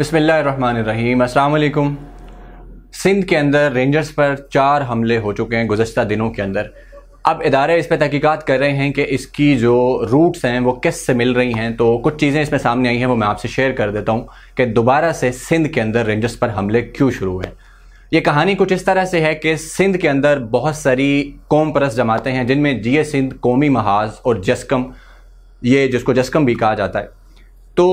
अस्सलाम वालेकुम सिंध के अंदर रेंजर्स पर चार हमले हो चुके हैं गुजशत दिनों के अंदर अब इदारे इस पर तहकीकात कर रहे हैं कि इसकी जो रूट्स हैं वो किस से मिल रही हैं तो कुछ चीज़ें इसमें सामने आई हैं वो मैं आपसे शेयर कर देता हूँ कि दोबारा से सिंध के अंदर रेंजर्स पर हमले क्यों शुरू हुए ये कहानी कुछ इस तरह से है कि सिंध के अंदर बहुत सारी कौम परस जमातें हैं जिनमें जीए सिंध कौमी महाज और जस्कम ये जिसको जस्कम भी कहा जाता है तो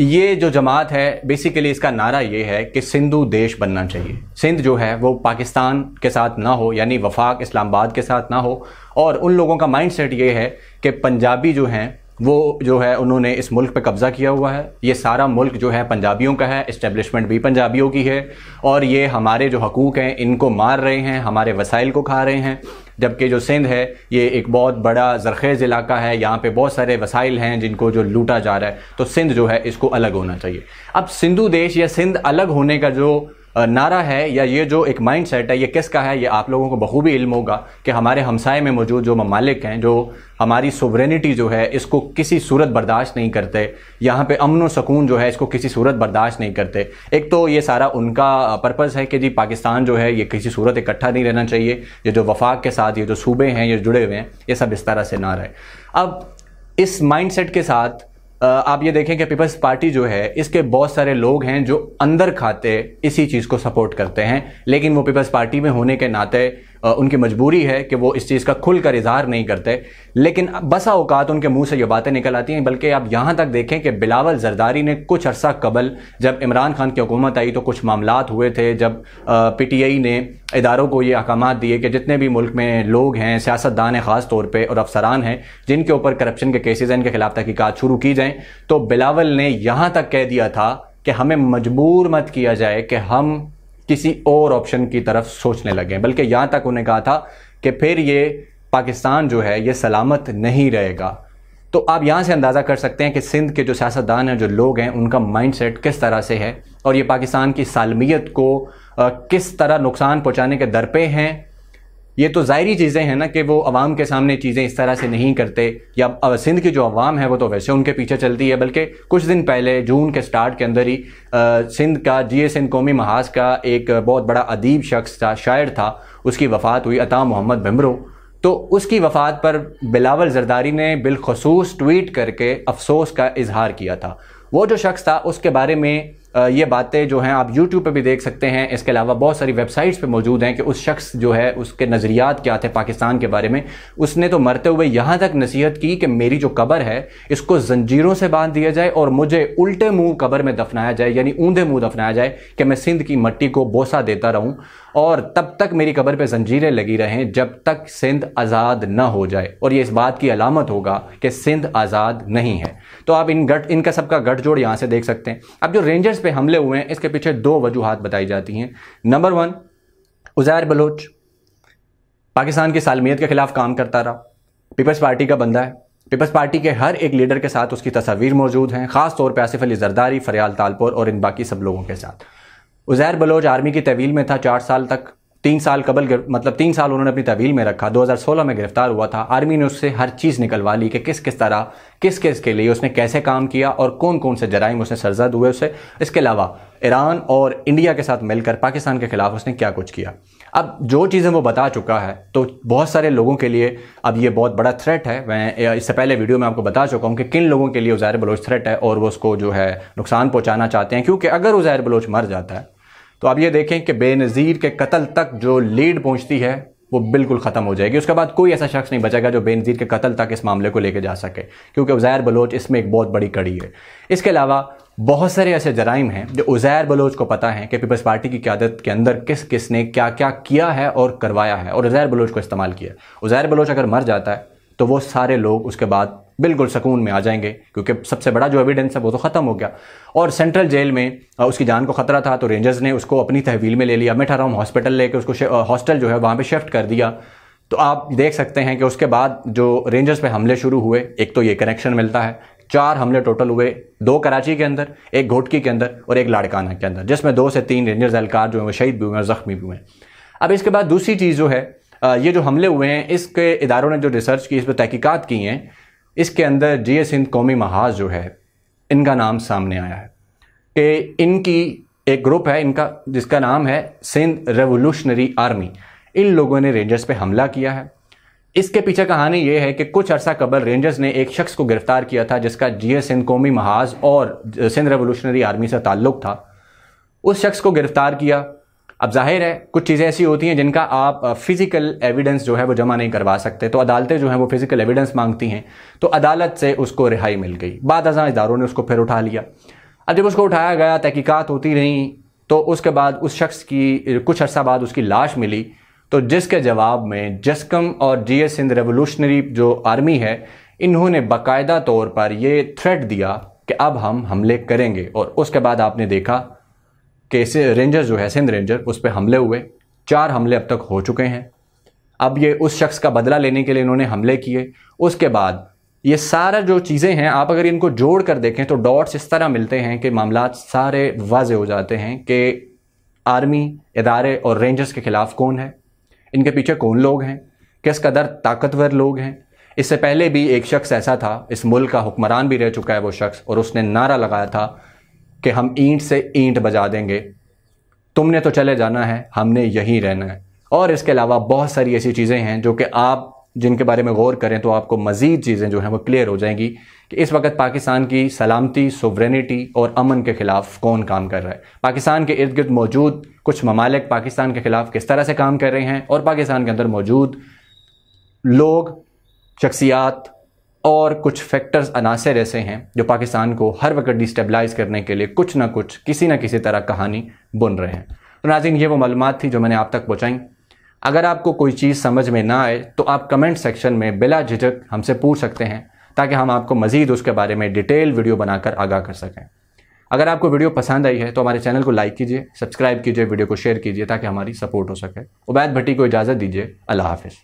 ये जो जमात है बेसिकली इसका नारा ये है कि सिंधु देश बनना चाहिए सिंध जो है वो पाकिस्तान के साथ ना हो यानी वफाक इस्लामाबाद के साथ ना हो और उन लोगों का माइंड सेट ये है कि पंजाबी जो हैं वो जो है उन्होंने इस मुल्क पे कब्ज़ा किया हुआ है ये सारा मुल्क जो है पंजाबियों का है इस्टेब्लिशमेंट भी पंजाबियों की है और ये हमारे जो हकूक़ हैं इनको मार रहे हैं हमारे वसाइल को खा रहे हैं जबकि जो सिंध है ये एक बहुत बड़ा जरखेज़ इलाका है यहाँ पे बहुत सारे वसाइल हैं जिनको जो लूटा जा रहा है तो सिंध जो है इसको अलग होना चाहिए अब सिंधु देश या सिंध अलग होने का जो नारा है या ये जो एक माइंड सेट है ये किसका है ये आप लोगों को बखूबी इल्म होगा कि हमारे हमसाय में मौजूद जो ममालिक हैं जो हमारी सोवरेनिटी जो है इसको किसी सूरत बर्दाश्त नहीं करते यहाँ पे अमन सकून जो है इसको किसी सूरत बर्दाश्त नहीं करते एक तो ये सारा उनका पर्पज़ है कि जी पाकिस्तान जो है ये किसी सूरत इकट्ठा नहीं रहना चाहिए ये जो वफाक के साथ ये जो सूबे हैं ये जुड़े हुए हैं ये सब इस तरह से ना रहे अब इस सेट के साथ आप ये देखें कि पीपल्स पार्टी जो है इसके बहुत सारे लोग हैं जो अंदर खाते इसी चीज़ को सपोर्ट करते हैं लेकिन वो पीपल्स पार्टी में होने के नाते उनकी मजबूरी है कि वो इस चीज़ का खुलकर इजहार नहीं करते लेकिन बसा अवकात उनके मुंह से ये बातें निकल आती हैं बल्कि आप यहाँ तक देखें कि बिलावल जरदारी ने कुछ अरसा कबल जब इमरान खान की हुकूमत आई तो कुछ मामला हुए थे जब पी टी आई ने इदारों को ये अहकाम दिए कि जितने भी मुल्क में लोग हैं सियासतदान हैं ख़ास तौर पर और अफसरान हैं जिनके ऊपर करप्शन के केसेज हैं इनके खिलाफ तहकीकत शुरू की जाएँ तो बिलावल ने यहाँ तक कह दिया था कि हमें मजबूर मत किया जाए कि हम किसी और ऑप्शन की तरफ सोचने लगे बल्कि यहाँ तक उन्हें कहा था कि फिर ये पाकिस्तान जो है ये सलामत नहीं रहेगा तो आप यहाँ से अंदाज़ा कर सकते हैं कि सिंध के जो सियासतदान हैं जो लोग हैं उनका माइंडसेट किस तरह से है और ये पाकिस्तान की सालमियत को किस तरह नुकसान पहुँचाने के दर पे हैं ये तो ज़ाहरी चीज़ें हैं ना कि वो अवाम के सामने चीज़ें इस तरह से नहीं करते या सिंध की जो अवाम है वो तो वैसे उनके पीछे चलती है बल्कि कुछ दिन पहले जून के स्टार्ट के अंदर ही सिंध का जी सिंध कौमी महाज का एक बहुत बड़ा अदीब शख्स था शायर था उसकी वफ़ात हुई अता मोहम्मद भमरो तो उसकी वफ़ात पर बिलावल जरदारी ने बिलखसूस ट्वीट करके अफसोस का इजहार किया था वो जो शख्स था उसके बारे में ये बातें जो हैं आप यूट्यूब पे भी देख सकते हैं इसके अलावा बहुत सारी वेबसाइट्स पे मौजूद हैं कि उस शख्स जो है उसके नज़रियात क्या थे पाकिस्तान के बारे में उसने तो मरते हुए यहाँ तक नसीहत की कि मेरी जो कबर है इसको जंजीरों से बांध दिया जाए और मुझे उल्टे मुंह कबर में दफनाया जाए यानी ऊंधे मुंह दफनाया जाए कि मैं सिंध की मट्टी को बोसा देता रहूँ और तब तक मेरी कबर पे जंजीरें लगी रहें जब तक सिंध आज़ाद ना हो जाए और ये इस बात की अलामत होगा कि सिंध आज़ाद नहीं है तो आप इन गठ इनका सबका गठजोड़ यहाँ से देख सकते हैं अब जो रेंजर्स पे हमले हुए हैं इसके पीछे दो वजूहत बताई जाती हैं नंबर वन उज़ैर बलोच पाकिस्तान की सालमियत के खिलाफ काम करता रहा पीपल्स पार्टी का बंदा है पीपल्स पार्टी के हर एक लीडर के साथ उसकी तस्वीर मौजूद हैं खास तौर पर आसिफ अली जरदारी फरियाल तालपुर और इन बाकी सब लोगों के साथ उज़ैर बलोच आर्मी की तवील में था चार साल तक तीन साल कबल मतलब तीन साल उन्होंने अपनी तवील में रखा 2016 में गिरफ्तार हुआ था आर्मी ने उससे हर चीज़ निकलवा ली कि किस किस तरह किस किस के लिए उसने कैसे काम किया और कौन कौन से जराइम उसने सरजद हुए उसे इसके अलावा ईरान और इंडिया के साथ मिलकर पाकिस्तान के खिलाफ उसने क्या कुछ किया अब जो चीज़ें वो बता चुका है तो बहुत सारे लोगों के लिए अब ये बहुत बड़ा थ्रेट है मैं इससे पहले वीडियो में आपको बता चुका हूँ कि किन लोगों के लिए उज़ैर बलोच थ्रेट है और वो उसको जो है नुकसान पहुँचाना चाहते हैं क्योंकि अगर उज़ैर बलोच मर जाता है तो आप ये देखें कि बेनज़ीर के कत्ल तक जो लीड पहुंचती है वो बिल्कुल ख़त्म हो जाएगी उसके बाद कोई ऐसा शख्स नहीं बचेगा जो बेनज़ीर के कत्ल तक इस मामले को लेके जा सके क्योंकि उज़ैर बलोच इसमें एक बहुत बड़ी कड़ी है इसके अलावा बहुत सारे ऐसे जराइम हैं जो उज़ैर बलोच को पता है कि पीपल्स पार्टी की क्यादत के अंदर किस किस ने क्या क्या किया है और करवाया है और उज़ैर बलोच को इस्तेमाल किया उज़ैर बलोच अगर मर जाता है तो वो सारे लोग उसके बाद बिल्कुल सुकून में आ जाएंगे क्योंकि सबसे बड़ा जो एविडेंस है वो तो ख़त्म हो गया और सेंट्रल जेल में उसकी जान को ख़तरा था तो रेंजर्स ने उसको अपनी तहवील में ले लिया हूँ हॉस्पिटल लेके उसको हॉस्टल जो है वहाँ पर शिफ्ट कर दिया तो आप देख सकते हैं कि उसके बाद जो रेंजर्स पे हमले शुरू हुए एक तो ये कनेक्शन मिलता है चार हमले टोटल हुए दो कराची के अंदर एक घोटकी के अंदर और एक लाड़काना के अंदर जिसमें दो से तीन रेंजर्स एहलकार जो हैं वो शहीद भी हुए हैं ज़ख्मी भी हुए हैं अब इसके बाद दूसरी चीज़ जो है ये जो हमले हुए हैं इसके इदारों ने जो रिसर्च की इस पर तहकीकत की हैं इसके अंदर जी एस हिंद कौमी महाज जो है इनका नाम सामने आया है कि इनकी एक ग्रुप है इनका जिसका नाम है सिंध रेवोल्यूशनरी आर्मी इन लोगों ने रेंजर्स पे हमला किया है इसके पीछे कहानी यह है कि कुछ अरसा कबल रेंजर्स ने एक शख्स को गिरफ्तार किया था जिसका जी एस सिंध कौमी महाज और सिंध रेवोल्यूशनरी आर्मी से ताल्लुक था उस शख्स को गिरफ्तार किया अब जाहिर है कुछ चीज़ें ऐसी होती हैं जिनका आप फिज़िकल एविडेंस जो है वो जमा नहीं करवा सकते तो अदालतें जो हैं वो फिज़िकल एविडेंस मांगती हैं तो अदालत से उसको रिहाई मिल गई बाद अजा इदारों ने उसको फिर उठा लिया अब जब उसको उठाया गया तहकीकत होती रहीं तो उसके बाद उस शख्स की कुछ अर्सा बाद उसकी लाश मिली तो जिसके जवाब में जस्कम और जी एस सिंध रेवोल्यूशनरी जो आर्मी है इन्होंने बाकायदा तौर पर ये थ्रेट दिया कि अब हम हमले करेंगे और उसके बाद आपने देखा केसे रेंजर जो है सिंध रेंजर उस पर हमले हुए चार हमले अब तक हो चुके हैं अब ये उस शख्स का बदला लेने के लिए इन्होंने हमले किए उसके बाद ये सारा जो चीज़ें हैं आप अगर इनको जोड़ कर देखें तो डॉट्स इस तरह मिलते हैं कि मामला सारे वाज हो जाते हैं कि आर्मी इदारे और रेंजर्स के ख़िलाफ़ कौन है इनके पीछे कौन लोग हैं किस कदर ताकतवर लोग हैं इससे पहले भी एक शख्स ऐसा था इस मुल्क का हुक्मरान भी रह चुका है वो शख्स और उसने नारा लगाया था कि हम ईंट से ईंट बजा देंगे तुमने तो चले जाना है हमने यहीं रहना है और इसके अलावा बहुत सारी ऐसी चीज़ें हैं जो कि आप जिनके बारे में गौर करें तो आपको मज़ीद चीज़ें जो हैं वो क्लियर हो जाएंगी कि इस वक्त पाकिस्तान की सलामती सोवरेनिटी और अमन के ख़िलाफ़ कौन काम कर रहा है पाकिस्तान के इर्द गिर्द मौजूद कुछ ममालिक पाकिस्तान के ख़िलाफ़ किस तरह से काम कर रहे हैं और पाकिस्तान के अंदर मौजूद लोग शख्सियात और कुछ फैक्टर्स अनासर ऐसे हैं जो पाकिस्तान को हर वक्त डिस्टेबलाइज करने के लिए कुछ ना कुछ किसी ना किसी तरह कहानी बुन रहे हैं तो नाजिन ये वो मालूम थी जो मैंने आप तक पहुँचाई अगर आपको कोई चीज़ समझ में ना आए तो आप कमेंट सेक्शन में बिला झिझक हमसे पूछ सकते हैं ताकि हम आपको मज़ीद उसके बारे में डिटेल वीडियो बनाकर आगाह कर सकें अगर आपको वीडियो पसंद आई है तो हमारे चैनल को लाइक कीजिए सब्सक्राइब कीजिए वीडियो को शेयर कीजिए ताकि हमारी सपोर्ट हो सके उबैद भट्टी को इजाज़त दीजिए अल्लाह हाफिज़